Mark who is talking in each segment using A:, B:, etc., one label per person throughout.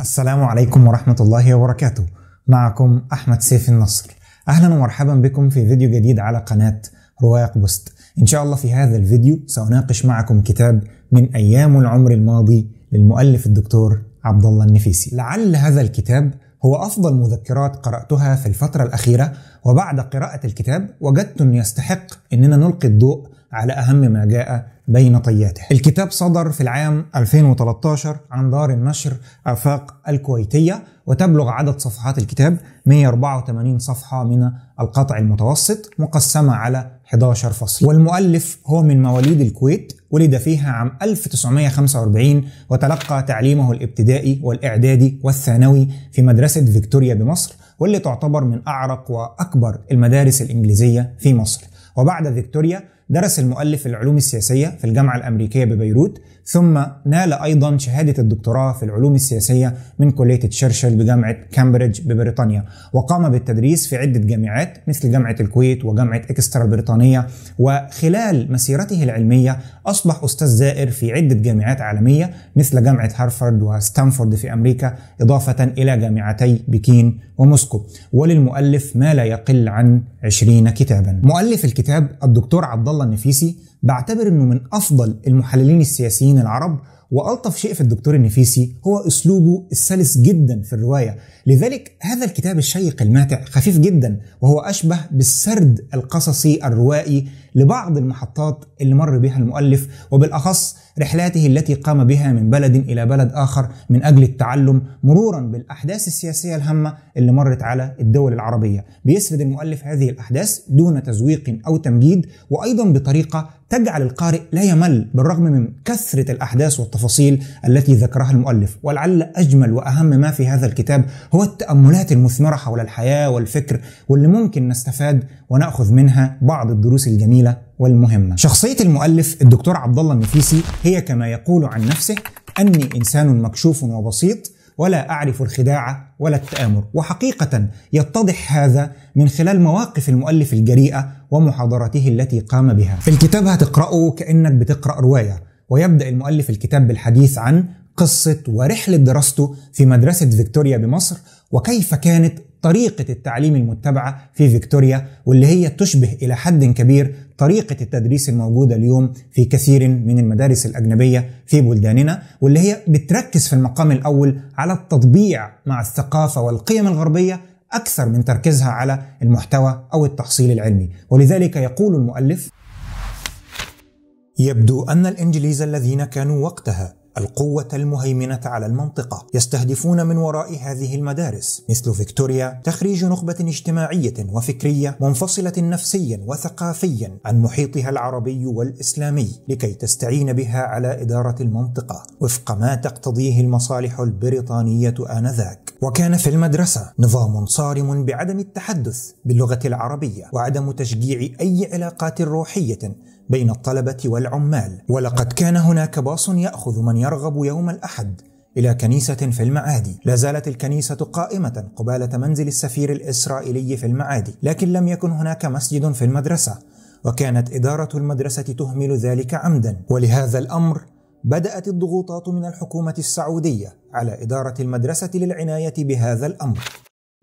A: السلام عليكم ورحمة الله وبركاته معكم أحمد سيف النصر أهلا ومرحبا بكم في فيديو جديد على قناة رواق بوست إن شاء الله في هذا الفيديو سأناقش معكم كتاب من أيام العمر الماضي للمؤلف الدكتور عبد الله النفيسي لعل هذا الكتاب هو أفضل مذكرات قرأتها في الفترة الأخيرة وبعد قراءة الكتاب وجدت أن يستحق أننا نلقي الضوء على أهم ما جاء بين طياته. الكتاب صدر في العام 2013 عن دار النشر آفاق الكويتية وتبلغ عدد صفحات الكتاب 184 صفحة من القطع المتوسط مقسمة على 11 فصل والمؤلف هو من مواليد الكويت ولد فيها عام 1945 وتلقى تعليمه الابتدائي والإعدادي والثانوي في مدرسة فيكتوريا بمصر واللي تعتبر من أعرق وأكبر المدارس الإنجليزية في مصر وبعد فيكتوريا درس المؤلف العلوم السياسية في الجامعة الأمريكية ببيروت ثم نال أيضا شهادة الدكتوراه في العلوم السياسية من كلية تشرشل بجامعة كامبريدج ببريطانيا وقام بالتدريس في عدة جامعات مثل جامعة الكويت وجامعة إكسترا البريطانية وخلال مسيرته العلمية أصبح أستاذ زائر في عدة جامعات عالمية مثل جامعة هارفارد وستانفورد في أمريكا إضافة إلى جامعتي بكين وموسكو وللمؤلف ما لا يقل عن 20 كتابا مؤلف الكتاب الدكتور عبد الله النفيسي بعتبر انه من افضل المحللين السياسيين العرب والطف شيء في الدكتور النفيسي هو اسلوبه السلس جدا في الروايه لذلك هذا الكتاب الشيق الماتع خفيف جدا وهو اشبه بالسرد القصصي الروائي لبعض المحطات اللي مر بها المؤلف وبالاخص رحلاته التي قام بها من بلد الى بلد اخر من اجل التعلم مرورا بالاحداث السياسيه الهامه اللي مرت على الدول العربيه. بيسرد المؤلف هذه الاحداث دون تزويق او تمجيد وايضا بطريقه تجعل القارئ لا يمل بالرغم من كثرة الأحداث والتفاصيل التي ذكرها المؤلف ولعل أجمل وأهم ما في هذا الكتاب هو التأملات المثمرة حول الحياة والفكر واللي ممكن نستفاد ونأخذ منها بعض الدروس الجميلة الجميله والمهمه. شخصيه المؤلف الدكتور عبد الله النفيسي هي كما يقول عن نفسه اني انسان مكشوف وبسيط ولا اعرف الخداع ولا التامر، وحقيقه يتضح هذا من خلال مواقف المؤلف الجريئه ومحاضرته التي قام بها. في الكتاب هتقراه كانك بتقرا روايه، ويبدا المؤلف الكتاب بالحديث عن قصه ورحله دراسته في مدرسه فيكتوريا بمصر وكيف كانت طريقة التعليم المتبعة في فيكتوريا واللي هي تشبه إلى حد كبير طريقة التدريس الموجودة اليوم في كثير من المدارس الأجنبية في بلداننا واللي هي بتركز في المقام الأول على التطبيع مع الثقافة والقيم الغربية أكثر من تركيزها على المحتوى أو التحصيل العلمي ولذلك يقول المؤلف يبدو أن الإنجليز الذين كانوا وقتها القوة المهيمنة على المنطقة يستهدفون من وراء هذه المدارس مثل فيكتوريا تخريج نخبة اجتماعية وفكرية منفصلة نفسيا وثقافيا عن محيطها العربي والإسلامي لكي تستعين بها على إدارة المنطقة وفق ما تقتضيه المصالح البريطانية آنذاك وكان في المدرسة نظام صارم بعدم التحدث باللغة العربية وعدم تشجيع أي علاقات روحية بين الطلبة والعمال ولقد كان هناك باص يأخذ من يرغب يوم الأحد إلى كنيسة في المعادي لا زالت الكنيسة قائمة قبالة منزل السفير الإسرائيلي في المعادي لكن لم يكن هناك مسجد في المدرسة وكانت إدارة المدرسة تهمل ذلك عمدا ولهذا الأمر بدأت الضغوطات من الحكومة السعودية على إدارة المدرسة للعناية بهذا الأمر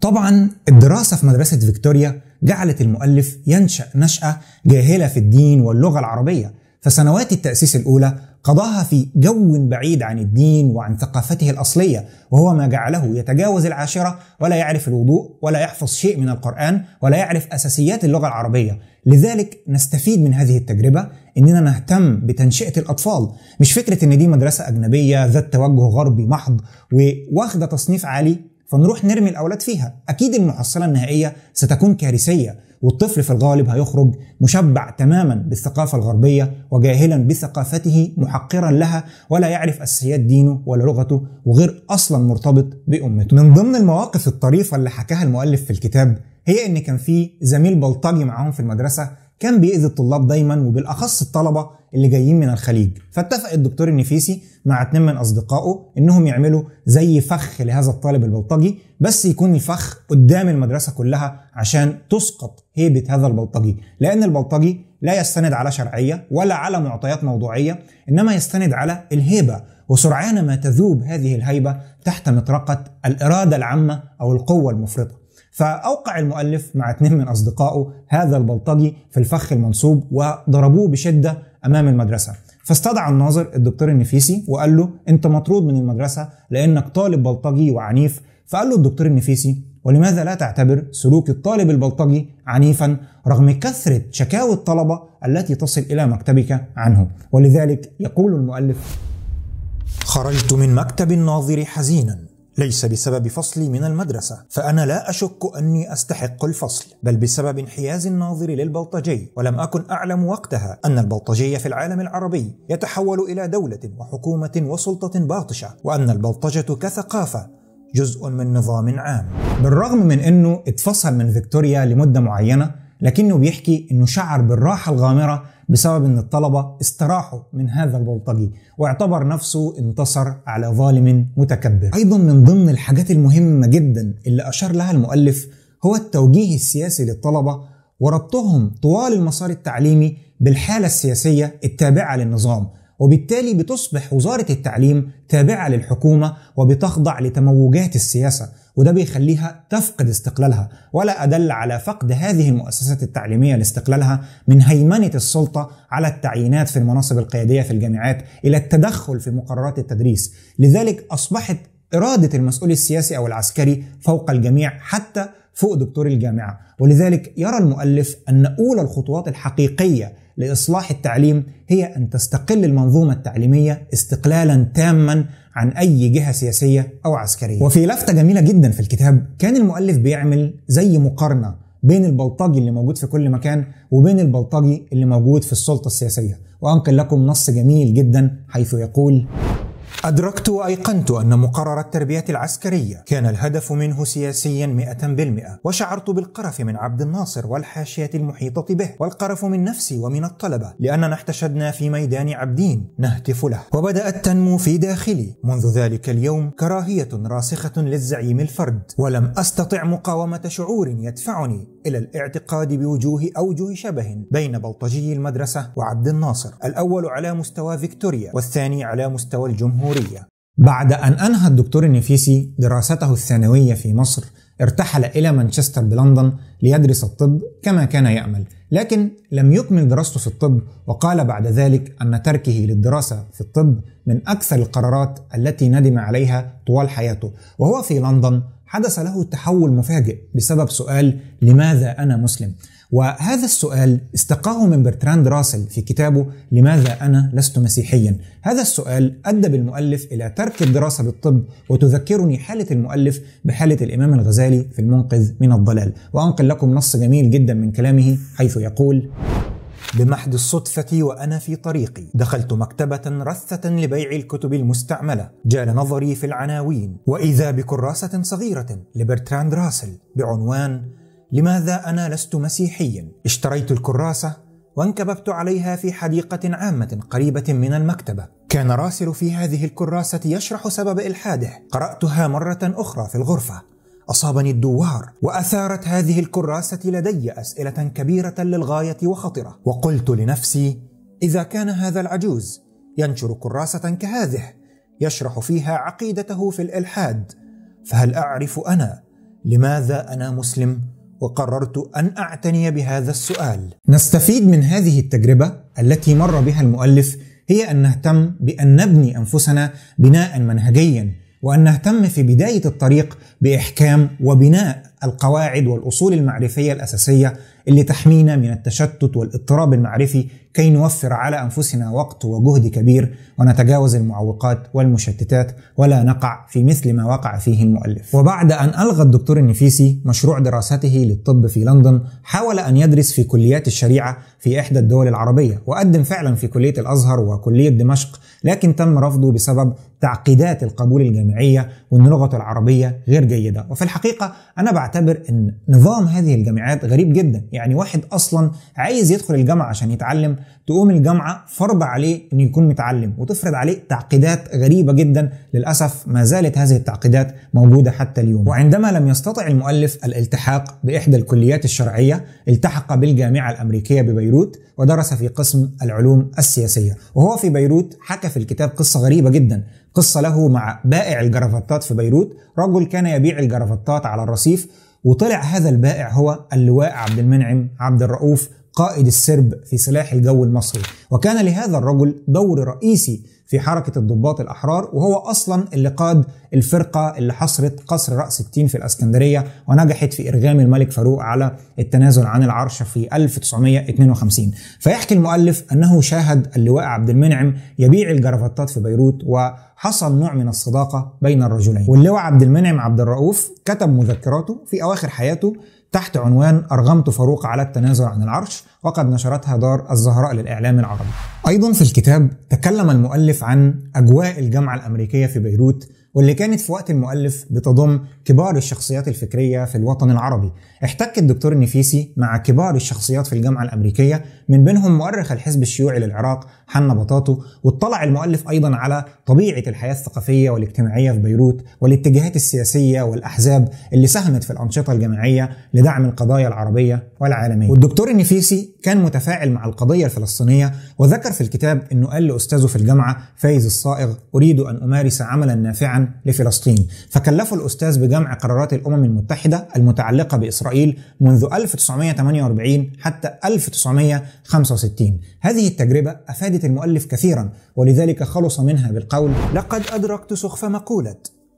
A: طبعا الدراسة في مدرسة فيكتوريا جعلت المؤلف ينشأ نشأة جاهلة في الدين واللغة العربية فسنوات التأسيس الأولى قضاها في جو بعيد عن الدين وعن ثقافته الأصلية وهو ما جعله يتجاوز العاشرة ولا يعرف الوضوء ولا يحفظ شيء من القرآن ولا يعرف أساسيات اللغة العربية لذلك نستفيد من هذه التجربة إننا نهتم بتنشئة الأطفال مش فكرة إن دي مدرسة أجنبية ذات توجه غربي محض وواخدة تصنيف عالي فنروح نرمي الاولاد فيها اكيد المحصله النهائيه ستكون كارثيه والطفل في الغالب هيخرج مشبع تماما بالثقافة الغربية وجاهلا بثقافته محقرا لها ولا يعرف أساسيات دينه ولا لغته وغير أصلا مرتبط بأمته من ضمن المواقف الطريفة اللي حكاها المؤلف في الكتاب هي ان كان في زميل بلطجي معاهم في المدرسه كان بيأذي الطلاب دايما وبالأخص الطلبة اللي جايين من الخليج فاتفق الدكتور النفيسي مع اتنين من أصدقائه إنهم يعملوا زي فخ لهذا الطالب البلطجي بس يكون الفخ قدام المدرسة كلها عشان تسقط هيبة هذا البلطجي لأن البلطجي لا يستند على شرعية ولا على معطيات موضوعية إنما يستند على الهيبة وسرعان ما تذوب هذه الهيبة تحت مطرقة الإرادة العامة أو القوة المفرطة فأوقع المؤلف مع اثنين من أصدقائه هذا البلطجي في الفخ المنصوب وضربوه بشدة أمام المدرسة فاستدعى الناظر الدكتور النفيسي وقال له أنت مطرود من المدرسة لأنك طالب بلطجي وعنيف فقال له الدكتور النفيسي ولماذا لا تعتبر سلوك الطالب البلطجي عنيفا رغم كثرة شكاوى الطلبة التي تصل إلى مكتبك عنه ولذلك يقول المؤلف خرجت من مكتب الناظر حزينا ليس بسبب فصلي من المدرسة فأنا لا أشك أني أستحق الفصل بل بسبب انحياز الناظر للبلطجي ولم أكن أعلم وقتها أن البلطجي في العالم العربي يتحول إلى دولة وحكومة وسلطة باطشة وأن البلطجة كثقافة جزء من نظام عام بالرغم من أنه اتفصل من فيكتوريا لمدة معينة لكنه بيحكي أنه شعر بالراحة الغامرة بسبب ان الطلبه استراحوا من هذا البلطجي واعتبر نفسه انتصر على ظالم متكبر ايضا من ضمن الحاجات المهمه جدا اللي اشار لها المؤلف هو التوجيه السياسي للطلبه وربطهم طوال المسار التعليمي بالحاله السياسيه التابعه للنظام وبالتالي بتصبح وزارة التعليم تابعة للحكومة وبتخضع لتموجات السياسة وده بيخليها تفقد استقلالها ولا أدل على فقد هذه المؤسسات التعليمية لاستقلالها من هيمنة السلطة على التعيينات في المناصب القيادية في الجامعات إلى التدخل في مقررات التدريس لذلك أصبحت إرادة المسؤول السياسي أو العسكري فوق الجميع حتى فوق دكتور الجامعة ولذلك يرى المؤلف أن أولى الخطوات الحقيقية لإصلاح التعليم هي أن تستقل المنظومة التعليمية استقلالا تاما عن أي جهة سياسية أو عسكرية وفي لفتة جميلة جدا في الكتاب كان المؤلف بيعمل زي مقارنة بين البلطجي اللي موجود في كل مكان وبين البلطجي اللي موجود في السلطة السياسية وأنقل لكم نص جميل جدا حيث يقول أدركت وأيقنت أن مقرر التربية العسكرية كان الهدف منه سياسيا 100% وشعرت بالقرف من عبد الناصر والحاشية المحيطة به والقرف من نفسي ومن الطلبة لأننا احتشدنا في ميدان عبدين نهتف له وبدأت تنمو في داخلي منذ ذلك اليوم كراهية راسخة للزعيم الفرد ولم أستطع مقاومة شعور يدفعني إلى الاعتقاد بوجوه أوجه شبه بين بلطجي المدرسة وعبد الناصر الأول على مستوى فيكتوريا والثاني على مستوى الجمهورية بعد أن أنهى الدكتور النفيسي دراسته الثانوية في مصر ارتحل إلى مانشستر بلندن ليدرس الطب كما كان يأمل لكن لم يكمل دراسته في الطب وقال بعد ذلك أن تركه للدراسة في الطب من أكثر القرارات التي ندم عليها طوال حياته وهو في لندن حدث له تحول مفاجئ بسبب سؤال لماذا أنا مسلم؟ وهذا السؤال استقاه من برتراند راسل في كتابه لماذا أنا لست مسيحيا؟ هذا السؤال أدى بالمؤلف إلى ترك الدراسة بالطب وتذكرني حالة المؤلف بحالة الإمام الغزالي في المنقذ من الضلال وأنقل لكم نص جميل جدا من كلامه حيث يقول بمحض الصدفة وأنا في طريقي دخلت مكتبة رثة لبيع الكتب المستعملة جال نظري في العناوين وإذا بكراسة صغيرة لبرتراند راسل بعنوان لماذا أنا لست مسيحيا اشتريت الكراسة وانكببت عليها في حديقة عامة قريبة من المكتبة كان راسل في هذه الكراسة يشرح سبب إلحاده قرأتها مرة أخرى في الغرفة أصابني الدوار وأثارت هذه الكراسة لدي أسئلة كبيرة للغاية وخطرة وقلت لنفسي إذا كان هذا العجوز ينشر كراسة كهذه يشرح فيها عقيدته في الإلحاد فهل أعرف أنا لماذا أنا مسلم؟ وقررت أن أعتني بهذا السؤال. نستفيد من هذه التجربة التي مر بها المؤلف هي أن نهتم بأن نبني أنفسنا بناء منهجيا وأن نهتم في بداية الطريق بإحكام وبناء القواعد والأصول المعرفية الأساسية اللي تحمينا من التشتت والاضطراب المعرفي كي نوفر على انفسنا وقت وجهد كبير ونتجاوز المعوقات والمشتتات ولا نقع في مثل ما وقع فيه المؤلف. وبعد ان الغى الدكتور النفيسي مشروع دراسته للطب في لندن، حاول ان يدرس في كليات الشريعه في احدى الدول العربيه، وقدم فعلا في كليه الازهر وكليه دمشق، لكن تم رفضه بسبب تعقيدات القبول الجامعيه وان لغته العربيه غير جيده، وفي الحقيقه انا بعتبر ان نظام هذه الجامعات غريب جدا، يعني واحد اصلا عايز يدخل الجامعه عشان يتعلم تقوم الجامعه فرض عليه انه يكون متعلم وتفرض عليه تعقيدات غريبه جدا للاسف ما زالت هذه التعقيدات موجوده حتى اليوم وعندما لم يستطع المؤلف الالتحاق باحدى الكليات الشرعيه التحق بالجامعه الامريكيه ببيروت ودرس في قسم العلوم السياسيه وهو في بيروت حكى في الكتاب قصه غريبه جدا قصه له مع بائع الجرافطات في بيروت رجل كان يبيع الجرافطات على الرصيف وطلع هذا البائع هو اللواء عبد المنعم عبد الرؤوف قائد السرب في سلاح الجو المصري وكان لهذا الرجل دور رئيسي في حركة الضباط الأحرار وهو أصلا اللي قاد الفرقة اللي حصرت قصر رأس التين في الأسكندرية ونجحت في إرغام الملك فاروق على التنازل عن العرش في 1952 فيحكي المؤلف أنه شاهد اللواء عبد المنعم يبيع الجرافطات في بيروت وحصل نوع من الصداقة بين الرجلين واللواء عبد المنعم عبد الرؤوف كتب مذكراته في أواخر حياته تحت عنوان أرغمت فاروق على التنازل عن العرش وقد نشرتها دار الزهراء للإعلام العربي أيضا في الكتاب تكلم المؤلف عن أجواء الجامعة الأمريكية في بيروت واللي كانت في وقت المؤلف بتضم كبار الشخصيات الفكرية في الوطن العربي احتك الدكتور النفيسي مع كبار الشخصيات في الجامعة الأمريكية من بينهم مؤرخ الحزب الشيوعي للعراق حنا بطاطو واطلع المؤلف أيضا على طبيعة الحياة الثقافية والاجتماعية في بيروت والاتجاهات السياسية والأحزاب اللي ساهمت في الأنشطة الجماعية لدعم القضايا العربية والعالمية والدكتور النفيسي كان متفاعل مع القضية الفلسطينية وذكر في الكتاب أنه قال لأستاذه في الجامعة فايز الصائغ أريد أن أمارس عملا نافعا لفلسطين فكلفه الأستاذ بجمع قرارات الأمم المتحدة المتعلقة بإسرائيل إسرائيل منذ 1948 حتى 1965 هذه التجربة أفادت المؤلف كثيرا ولذلك خلص منها بالقول لقد أدركت سخف مقولة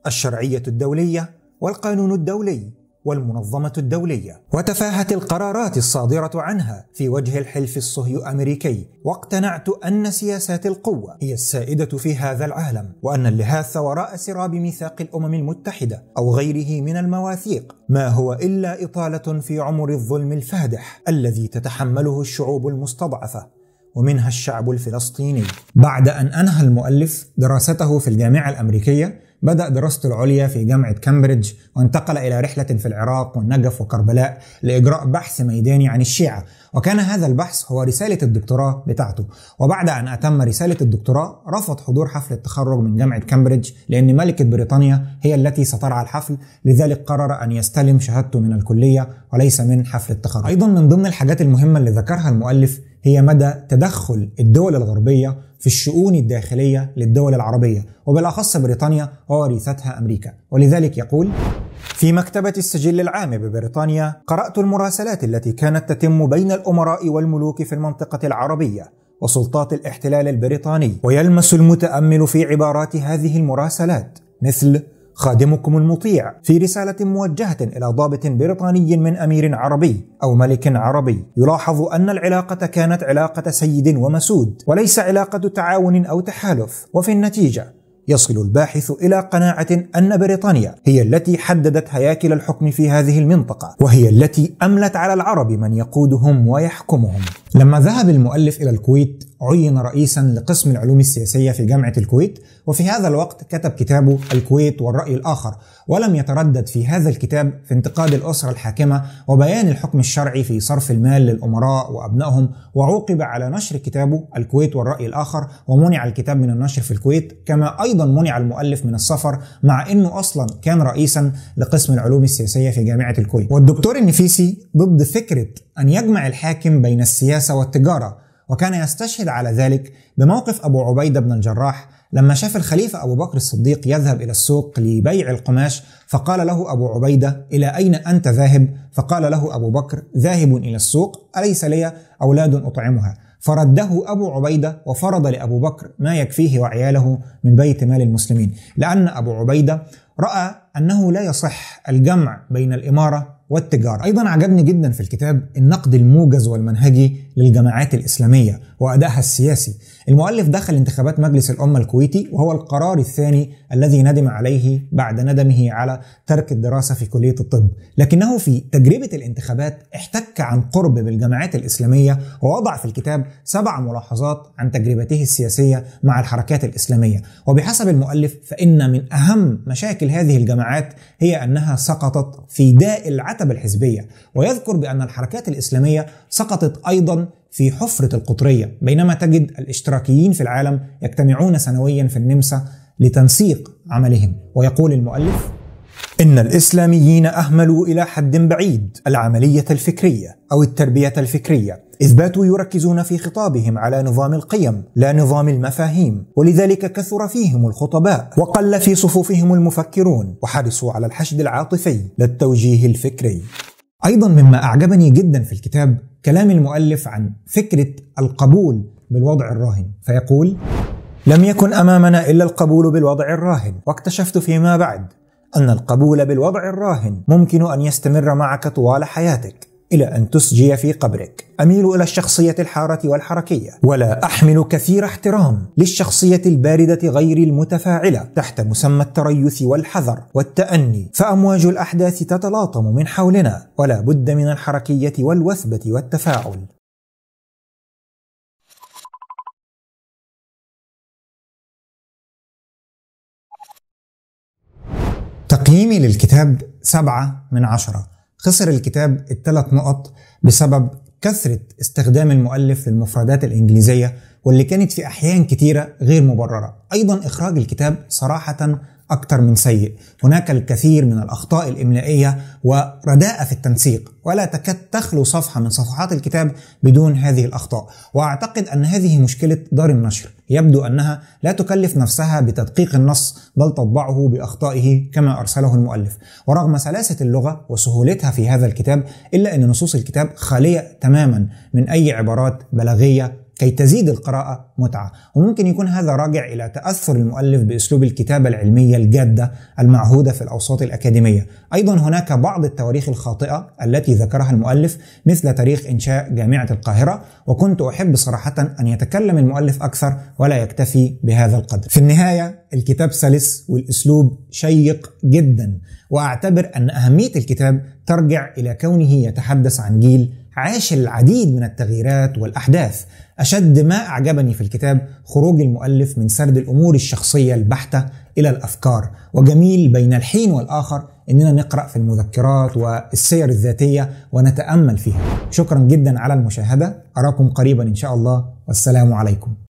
A: الشرعية الدولية والقانون الدولي والمنظمة الدولية، وتفاهت القرارات الصادرة عنها في وجه الحلف الصهيو أمريكي، واقتنعت أن سياسات القوة هي السائدة في هذا العالم، وأن اللهاث وراء سراب ميثاق الأمم المتحدة أو غيره من المواثيق ما هو إلا إطالة في عمر الظلم الفادح الذي تتحمله الشعوب المستضعفة ومنها الشعب الفلسطيني. بعد أن أنهى المؤلف دراسته في الجامعة الأمريكية بدأ دراسته العليا في جامعة كامبريدج وانتقل إلى رحلة في العراق والنجف وكربلاء لإجراء بحث ميداني عن الشيعة وكان هذا البحث هو رسالة الدكتوراه بتاعته وبعد أن أتم رسالة الدكتوراه رفض حضور حفل التخرج من جامعة كامبريدج لأن ملكة بريطانيا هي التي سترعى الحفل لذلك قرر أن يستلم شهادته من الكلية وليس من حفل التخرج أيضا من ضمن الحاجات المهمة اللي ذكرها المؤلف هي مدى تدخل الدول الغربية في الشؤون الداخلية للدول العربية وبالأخص بريطانيا ووريثتها أمريكا ولذلك يقول في مكتبة السجل العام ببريطانيا قرأت المراسلات التي كانت تتم بين الأمراء والملوك في المنطقة العربية وسلطات الاحتلال البريطاني ويلمس المتأمل في عبارات هذه المراسلات مثل خادمكم المطيع في رسالة موجهة إلى ضابط بريطاني من أمير عربي أو ملك عربي يلاحظ أن العلاقة كانت علاقة سيد ومسود وليس علاقة تعاون أو تحالف وفي النتيجة يصل الباحث إلى قناعة أن بريطانيا هي التي حددت هياكل الحكم في هذه المنطقة وهي التي أملت على العرب من يقودهم ويحكمهم لما ذهب المؤلف إلى الكويت عين رئيسا لقسم العلوم السياسية في جامعة الكويت وفي هذا الوقت كتب كتابه الكويت والرأي الآخر ولم يتردد في هذا الكتاب في انتقاد الأسرة الحاكمة وبيان الحكم الشرعي في صرف المال للأمراء وأبنائهم وعوقب على نشر كتابه الكويت والرأي الآخر ومنع الكتاب من النشر في الكويت كما أيضا أيضا منع المؤلف من السفر مع أنه أصلا كان رئيسا لقسم العلوم السياسية في جامعة الكويت والدكتور النفيسي ضد فكرة أن يجمع الحاكم بين السياسة والتجارة وكان يستشهد على ذلك بموقف أبو عبيدة بن الجراح لما شاف الخليفة أبو بكر الصديق يذهب إلى السوق لبيع القماش فقال له أبو عبيدة إلى أين أنت ذاهب؟ فقال له أبو بكر ذاهب إلى السوق أليس لي أولاد أطعمها؟ فرده أبو عبيدة وفرض لأبو بكر ما يكفيه وعياله من بيت مال المسلمين لأن أبو عبيدة رأى أنه لا يصح الجمع بين الإمارة والتجارة أيضا عجبني جدا في الكتاب النقد الموجز والمنهجي للجماعات الإسلامية وأدائها السياسي المؤلف دخل انتخابات مجلس الأمة الكويتي وهو القرار الثاني الذي ندم عليه بعد ندمه على ترك الدراسة في كلية الطب لكنه في تجربة الانتخابات احتك عن قرب بالجماعات الإسلامية ووضع في الكتاب سبع ملاحظات عن تجربته السياسية مع الحركات الإسلامية وبحسب المؤلف فإن من أهم مشاكل هذه الجماعات هي أنها سقطت في داء العتبة الحزبية ويذكر بأن الحركات الإسلامية سقطت أيضا في حفرة القطرية بينما تجد الاشتراكيين في العالم يجتمعون سنويا في النمسا لتنسيق عملهم ويقول المؤلف إن الإسلاميين أهملوا إلى حد بعيد العملية الفكرية أو التربية الفكرية إذ باتوا يركزون في خطابهم على نظام القيم لا نظام المفاهيم ولذلك كثر فيهم الخطباء وقل في صفوفهم المفكرون وحرصوا على الحشد العاطفي لا التوجيه الفكري أيضا مما أعجبني جدا في الكتاب كلام المؤلف عن فكرة القبول بالوضع الراهن فيقول لم يكن أمامنا إلا القبول بالوضع الراهن واكتشفت فيما بعد أن القبول بالوضع الراهن ممكن أن يستمر معك طوال حياتك إلى أن تسجي في قبرك أميل إلى الشخصية الحارة والحركية ولا أحمل كثير احترام للشخصية الباردة غير المتفاعلة تحت مسمى التريث والحذر والتأني فأمواج الأحداث تتلاطم من حولنا ولا بد من الحركية والوثبة والتفاعل تقييمي للكتاب سبعة من عشرة خسر الكتاب الثلاث نقط بسبب كثرة استخدام المؤلف للمفردات الإنجليزية واللي كانت في أحيان كتيرة غير مبررة أيضا إخراج الكتاب صراحة أكثر من سيء هناك الكثير من الأخطاء الإملائية ورداءة في التنسيق ولا تكاد تخلو صفحة من صفحات الكتاب بدون هذه الأخطاء وأعتقد أن هذه مشكلة دار النشر يبدو أنها لا تكلف نفسها بتدقيق النص بل تطبعه بأخطائه كما أرسله المؤلف ورغم سلاسة اللغة وسهولتها في هذا الكتاب إلا أن نصوص الكتاب خالية تماما من أي عبارات بلاغية كي تزيد القراءة متعة وممكن يكون هذا راجع إلى تأثر المؤلف بأسلوب الكتابة العلمية الجادة المعهودة في الأوساط الأكاديمية أيضا هناك بعض التواريخ الخاطئة التي ذكرها المؤلف مثل تاريخ إنشاء جامعة القاهرة وكنت أحب صراحة أن يتكلم المؤلف أكثر ولا يكتفي بهذا القدر في النهاية الكتاب سلس والأسلوب شيق جدا وأعتبر أن أهمية الكتاب ترجع إلى كونه يتحدث عن جيل عاش العديد من التغييرات والأحداث أشد ما أعجبني في الكتاب خروج المؤلف من سرد الأمور الشخصية البحتة إلى الأفكار وجميل بين الحين والآخر إننا نقرأ في المذكرات والسير الذاتية ونتأمل فيها شكرا جدا على المشاهدة أراكم قريبا إن شاء الله والسلام عليكم